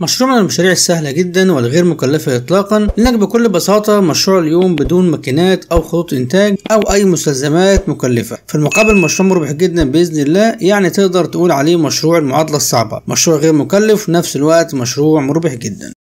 مشروع من المشاريع السهلة جدا والغير مكلفة إطلاقا لأنك بكل بساطة مشروع اليوم بدون ماكينات أو خطوط إنتاج أو أي مستلزمات مكلفة في المقابل مشروع مربح جدا بإذن الله يعني تقدر تقول عليه مشروع المعادلة الصعبة مشروع غير مكلف في نفس الوقت مشروع مربح جدا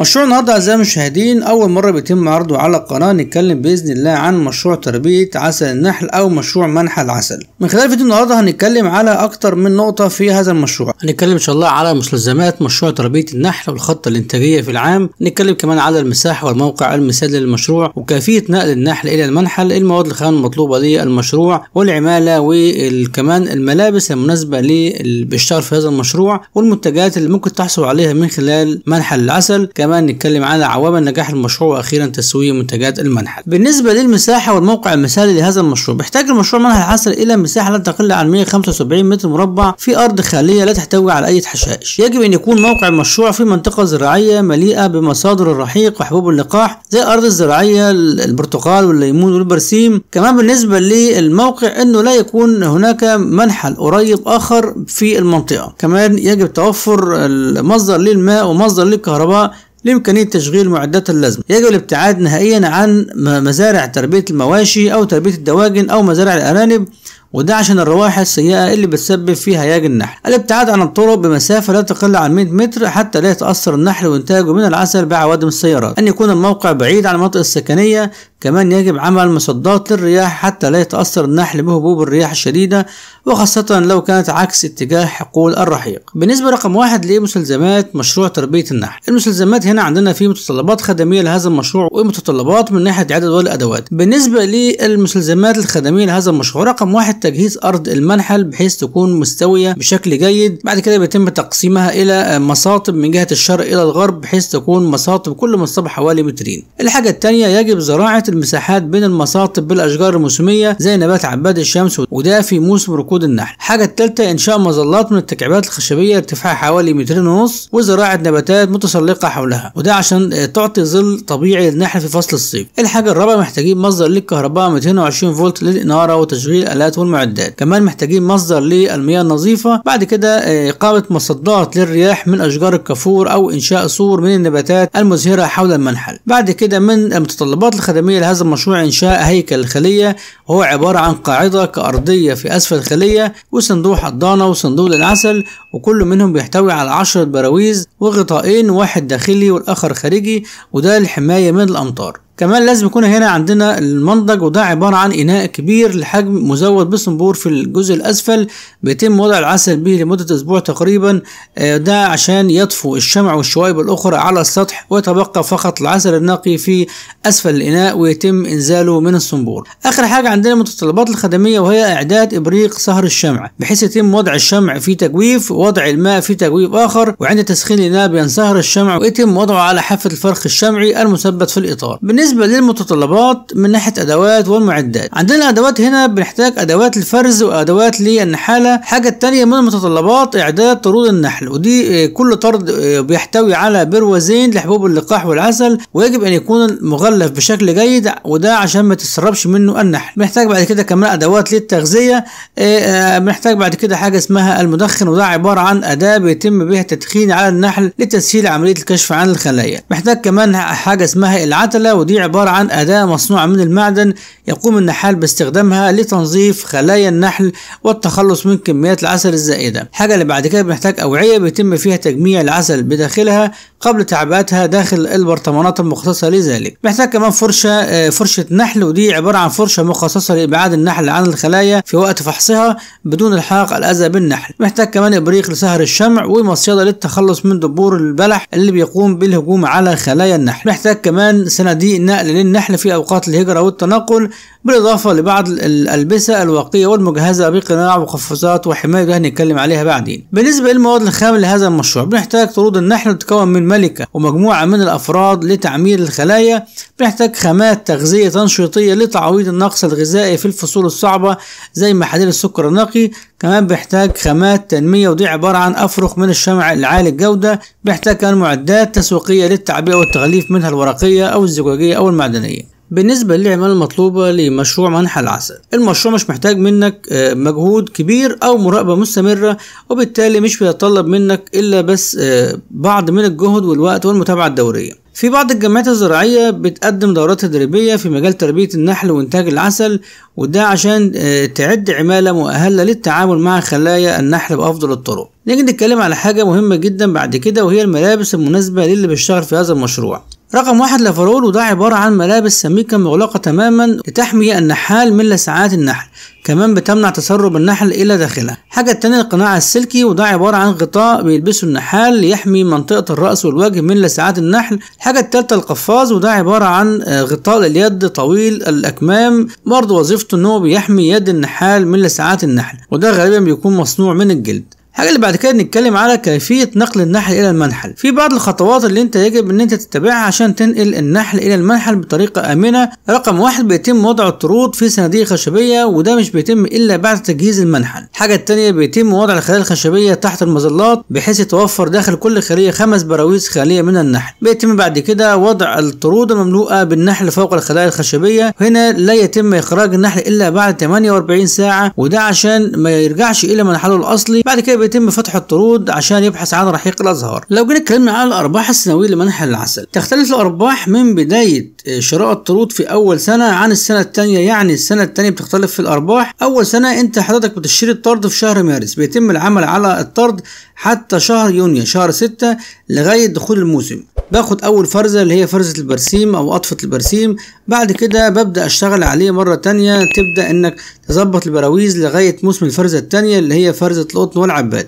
مشروع النهارده اعزائي المشاهدين اول مره بيتم عرضه على القناه نتكلم باذن الله عن مشروع تربيه عسل النحل او مشروع منح العسل من خلال فيديو النهارده هنتكلم على اكتر من نقطه في هذا المشروع هنتكلم ان شاء الله على مستلزمات مشروع تربيه النحل والخطه الانتاجيه في العام نتكلم كمان على المساحه والموقع المثالي للمشروع وكيفيه نقل النحل الى المنحل المواد الخام المطلوبه للمشروع والعماله وكمان الملابس المناسبه للاشتغال في هذا المشروع والمنتجات اللي ممكن تحصل عليها من خلال منحل العسل كمان كمان نتكلم على عوامل نجاح المشروع واخيرا تسويق منتجات المنحل بالنسبه للمساحه والموقع المثالي لهذا المشروع بيحتاج المشروع منحل حصر الى مساحه لا تقل عن 175 متر مربع في ارض خاليه لا تحتوي على اي حشائش يجب ان يكون موقع المشروع في منطقه زراعيه مليئه بمصادر الرحيق وحبوب اللقاح زي الارض الزراعيه البرتقال والليمون والبرسيم كمان بالنسبه للموقع انه لا يكون هناك منحل قريب اخر في المنطقه كمان يجب توفر مصدر للماء ومصدر للكهرباء لإمكانية تشغيل معدات اللازمة يجب الابتعاد نهائيا عن مزارع تربية المواشي أو تربية الدواجن أو مزارع الأرانب وده عشان الروائح السيئة اللي بتسبب فيها هياج النحل الابتعاد عن الطرق بمسافة لا تقل عن 100 متر حتى لا يتأثر النحل وإنتاجه من العسل بعوادم السيارات أن يكون الموقع بعيد عن المناطق السكنية كمان يجب عمل مصدات للرياح حتى لا يتأثر النحل بهبوب الرياح الشديدة وخاصة لو كانت عكس اتجاه حقول الرحيق بالنسبة رقم واحد لمستلزمات مشروع تربية النحل المستلزمات هنا عندنا في متطلبات خدمية لهذا المشروع ومتطلبات من ناحية عدد والأدوات بالنسبة للمستلزمات الخدمية لهذا المشروع رقم واحد تجهيز أرض المنحل بحيث تكون مستوية بشكل جيد بعد كده بيتم تقسيمها إلى مصاطب من جهة الشرق إلى الغرب بحيث تكون مصاطب كل مصطبة حوالي مترين الحاجة الثانية يجب زراعة المساحات بين المصاطب بالأشجار الموسمية زي نبات عباد الشمس وده في موسم ركود النحل الحاجة الثالثة إنشاء مظلات من التكعيبات الخشبية ارتفاعها حوالي مترين ونص وزراعة نباتات متسلقة حولها وده عشان آه، تعطي ظل طبيعي للنحل في فصل الصيف الحاجة الرابعة محتاجين مصدر للكهرباء 220 فولت للإنارة وتشغيل الآلات والمعدات كمان محتاجين مصدر للمياه النظيفة بعد كده آه، إقامة مصدات للرياح من أشجار الكافور أو إنشاء سور من النباتات المزهرة حول المنحل بعد كده من المتطلبات الخدمية لهذا المشروع إنشاء هيكل الخلية وهو عبارة عن قاعدة كأرضية في أسفل الخلية وصندوق حضانة وصندوق للعسل وكل منهم بيحتوي على عشرة براويز وغطائين واحد داخلي والآخر خارجي وده للحماية من الأمطار كمان لازم يكون هنا عندنا المنضج وده عبارة عن إناء كبير لحجم مزود بصنبور في الجزء الأسفل بيتم وضع العسل به لمدة أسبوع تقريبا آه، ده عشان يطفو الشمع والشوائب الأخرى على السطح ويتبقى فقط العسل النقي في أسفل الإناء ويتم إنزاله من الصنبور آخر حاجة عندنا متطلبات الخدمية وهي إعداد إبريق صهر الشمع بحيث يتم وضع الشمع في تجويف ووضع الماء في تجويف آخر وعند تسخين الإناء بينصهر الشمع ويتم وضعه على حافة الفرخ الشمعي المثبت في الإطار بالنسبة بالنسبة للمتطلبات من ناحية أدوات ومعدات عندنا أدوات هنا بنحتاج أدوات الفرز وأدوات للنحالة الحاجة التانية من المتطلبات إعداد طرود النحل ودي آه، كل طرد آه، بيحتوي على بروزين لحبوب اللقاح والعسل ويجب أن يكون مغلف بشكل جيد وده عشان ما تسربش منه النحل بنحتاج بعد كده كمان أدوات للتغذية آه، بنحتاج بعد كده حاجة اسمها المدخن وده عبارة عن أداة بيتم بها التدخين على النحل لتسهيل عملية الكشف عن الخلايا محتاج كمان حاجة اسمها العتلة ودي هي عبارة عن أداة مصنوعة من المعدن يقوم النحال باستخدامها لتنظيف خلايا النحل والتخلص من كميات العسل الزائدة الحاجة اللي بعد كده بنحتاج أوعية بيتم فيها تجميع العسل بداخلها قبل تعبئتها داخل البرطمانات المخصصة لذلك محتاج كمان فرشة آه، فرشة نحل ودي عبارة عن فرشة مخصصة لإبعاد النحل عن الخلايا في وقت فحصها بدون الحاق الأذى بالنحل محتاج كمان إبريق لسهر الشمع ومصيدة للتخلص من دبور البلح اللي بيقوم بالهجوم على خلايا النحل محتاج كمان صناديق نقل للنحل في أوقات الهجرة والتنقل بالإضافة لبعض الألبسة الواقية والمجهزة بقناع وقفازات وحماية ده هنتكلم عليها بعدين بالنسبة للمواد الخام لهذا المشروع بنحتاج طرود النحل تتكون من ملكة ومجموعة من الأفراد لتعمير الخلايا بنحتاج خامات تغذية تنشيطية لتعويض النقص الغذائي في الفصول الصعبة زي محاليل السكر النقي كمان بيحتاج خامات تنمية ودي عبارة عن أفرخ من الشمع العالي الجودة بيحتاج كمان معدات تسويقية للتعبئة والتغليف منها الورقية أو الزجاجية أو المعدنية بالنسبة للعمالة المطلوبة لمشروع منحى العسل المشروع مش محتاج منك آه، مجهود كبير أو مراقبة مستمرة وبالتالي مش بيتطلب منك إلا بس آه، بعض من الجهد والوقت والمتابعة الدورية في بعض الجامعات الزراعية بتقدم دورات تدريبية في مجال تربية النحل وإنتاج العسل وده عشان آه، تعد عمالة مؤهلة للتعامل مع خلايا النحل بأفضل الطرق نيجي نتكلم على حاجة مهمة جدا بعد كده وهي الملابس المناسبة للي بيشتغل في هذا المشروع رقم واحد لافرول وده عبارة عن ملابس سميكة مغلقة تماما لتحمي النحال من لسعات النحل كمان بتمنع تسرب النحل إلى داخلها الحاجة التانية القناع السلكي وده عبارة عن غطاء بيلبسه النحال ليحمي منطقة الرأس والوجه من لسعات النحل الحاجة التالتة القفاز وده عبارة عن آه، غطاء لليد طويل الأكمام برضه وظيفته إن هو بيحمي يد النحال من لسعات النحل وده غالبا بيكون مصنوع من الجلد الحاجة اللي بعد كده نتكلم على كيفية نقل النحل إلى المنحل في بعض الخطوات اللي انت يجب ان انت تتبعها عشان تنقل النحل إلى المنحل بطريقة آمنة رقم واحد بيتم وضع الطرود في صناديق خشبية وده مش بيتم إلا بعد تجهيز المنحل الحاجة التانية بيتم وضع الخلايا الخشبية تحت المظلات بحيث يتوفر داخل كل خلية خمس براويز خالية من النحل بيتم بعد كده وضع الطرود المملوءة بالنحل فوق الخلايا الخشبية هنا لا يتم إخراج النحل إلا بعد 48 ساعة وده عشان ما يرجعش إلى منحله الأصلي بعد كده يتم فتح الطرود عشان يبحث عن رحيق الازهار لو جينا اتكلمنا على الارباح السنويه لمنح العسل تختلف الارباح من بدايه آه، شراء الطرود في اول سنه عن السنه الثانيه يعني السنه الثانيه بتختلف في الارباح اول سنه انت حضرتك بتشتري الطرد في شهر مارس بيتم العمل على الطرد حتى شهر يونيو شهر 6 لغايه دخول الموسم باخد اول فرزه اللي هي فرزه البرسيم او قطفه البرسيم بعد كده ببدا اشتغل عليه مره تانية تبدا انك ظبط البراويز لغايه موسم الفرزه الثانيه اللي هي فرزه القطن والعباد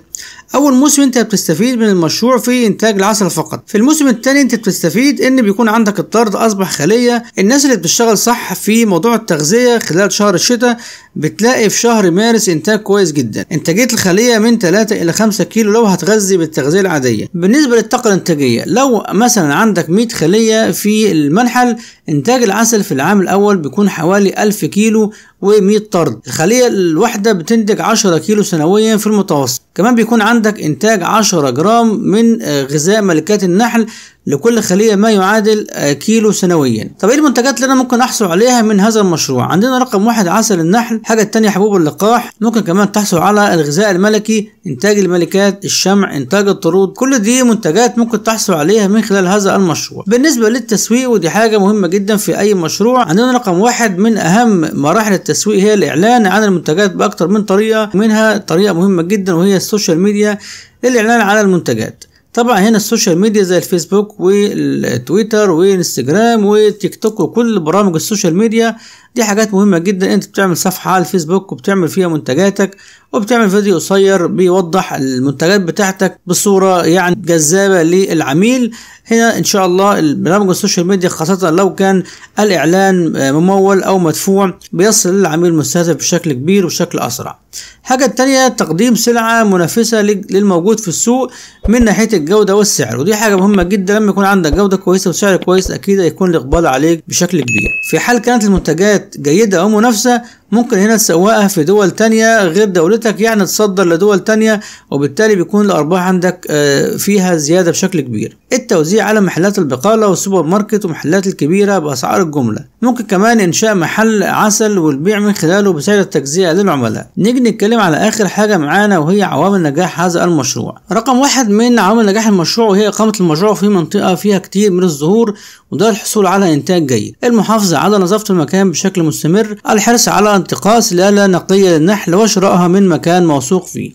اول موسم انت بتستفيد من المشروع في انتاج العسل فقط في الموسم الثاني انت بتستفيد ان بيكون عندك الطرد اصبح خليه الناس اللي بتشتغل صح في موضوع التغذيه خلال شهر الشتاء بتلاقي في شهر مارس انتاج كويس جدا انتاجيه الخليه من 3 الى 5 كيلو لو هتغذي بالتغذيه العاديه بالنسبه للطاقه الانتاجيه لو مثلا عندك 100 خليه في المنحل انتاج العسل في العام الاول بيكون حوالي 1000 كيلو و100 طرد الأرض الخلية الواحدة بتنتج 10 كيلو سنويا في المتوسط كمان بيكون عندك إنتاج 10 جرام من آه، غذاء ملكات النحل لكل خلية ما يعادل آه، كيلو سنويا طب ايه المنتجات اللي انا ممكن احصل عليها من هذا المشروع عندنا رقم واحد عسل النحل حاجة تانية حبوب اللقاح ممكن كمان تحصل على الغذاء الملكي انتاج الملكات الشمع انتاج الطرود كل دي منتجات ممكن تحصل عليها من خلال هذا المشروع بالنسبة للتسويق ودي حاجة مهمة جدا في اي مشروع عندنا رقم واحد من اهم مراحل التسويق هي الاعلان عن المنتجات باكتر من طريقة منها طريقة مهمة جدا وهي السوشيال ميديا الاعلان عن المنتجات طبعا هنا السوشيال ميديا زي الفيسبوك والتويتر وانستجرام وتيك توك وكل برامج السوشيال ميديا دي حاجات مهمة جدا انت بتعمل صفحة على الفيسبوك وبتعمل فيها منتجاتك وبتعمل فيديو قصير بيوضح المنتجات بتاعتك بصورة يعني جذابة للعميل هنا ان شاء الله البرامج السوشيال ميديا خاصة لو كان الاعلان ممول او مدفوع بيصل للعميل المستهدف بشكل كبير وبشكل اسرع حاجة تانية تقديم سلعة منافسة للموجود في السوق من ناحية الجودة والسعر ودي حاجة مهمة جدا لما يكون عندك جودة كويسة وسعر كويس اكيد هيكون الاقبال عليك بشكل كبير في حال كانت المنتجات كانت جيده ومنافسه ممكن هنا تسوقها في دول تانية غير دولتك يعني تصدر لدول تانية وبالتالي بيكون الأرباح عندك آه، فيها زيادة بشكل كبير التوزيع على محلات البقالة والسوبر ماركت ومحلات الكبيرة بأسعار الجملة ممكن كمان إنشاء محل عسل والبيع من خلاله بسعر التجزئة للعملاء نيجي نتكلم على آخر حاجة معانا وهي عوامل نجاح هذا المشروع رقم واحد من عوامل نجاح المشروع وهي إقامة المشروع في منطقة فيها كتير من الزهور وده الحصول على إنتاج جيد المحافظة على نظافة المكان بشكل مستمر الحرص على انتقاص الآلة نقية للنحل وشرائها من مكان موثوق فيه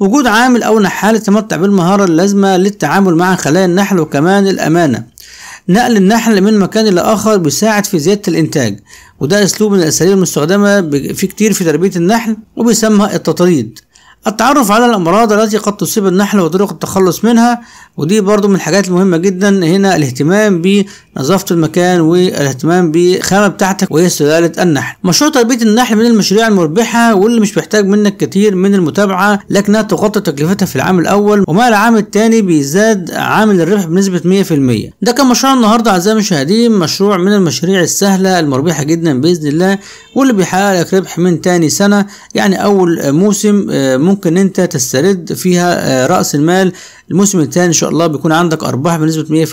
وجود عامل أو نحال يتمتع بالمهارة اللازمة للتعامل مع خلايا النحل وكمان الأمانة نقل النحل من مكان إلى آخر بيساعد في زيادة الإنتاج وده أسلوب من الأساليب المستخدمة في كتير في تربية النحل وبيسمى التطريد التعرف على الأمراض التي قد تصيب النحل وطرق التخلص منها ودي برضو من الحاجات المهمة جدا هنا الاهتمام بنظافة المكان والاهتمام بخامة بتاعتك وهي سلالة النحل مشروع تربية النحل من المشاريع المربحة واللي مش محتاج منك كتير من المتابعة لكنها تغطي تكلفتها في العام الأول ومع العام الثاني بيزاد عامل الربح بنسبة 100% ده كان مشروع النهاردة أعزائي المشاهدين مشروع من المشاريع السهلة المربحة جدا بإذن الله واللي بيحقق لك ربح من تاني سنة يعني أول موسم آه، ممكن ممكن انت تسترد فيها آه، راس المال الموسم الثاني ان شاء الله بيكون عندك ارباح بنسبه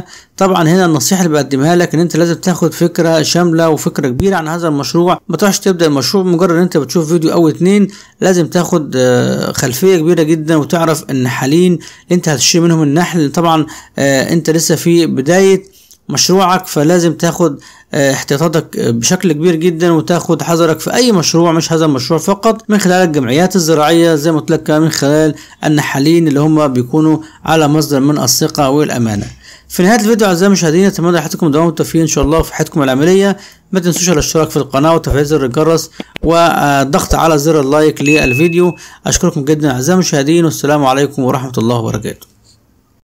100% طبعا هنا النصيحه اللي بقدمها لك ان انت لازم تاخد فكره شامله وفكره كبيره عن هذا المشروع ما تروحش تبدا المشروع مجرد ان انت بتشوف فيديو او اتنين لازم تاخد آه، خلفيه كبيره جدا وتعرف النحالين اللي انت هتشتري منهم النحل طبعا آه، انت لسه في بدايه مشروعك فلازم تاخد آه، احتياطاتك آه، بشكل كبير جدا وتاخد حذرك في اي مشروع مش هذا المشروع فقط من خلال الجمعيات الزراعيه زي ما قلت لك من خلال النحالين اللي هم بيكونوا على مصدر من الثقه والامانه في نهايه الفيديو اعزائي المشاهدين اتمنى لحضرتكم دوام التوفيق ان شاء الله في حياتكم العمليه ما تنسوش الاشتراك في القناه وتفعيل زر الجرس والضغط على زر اللايك للفيديو اشكركم جدا اعزائي المشاهدين والسلام عليكم ورحمه الله وبركاته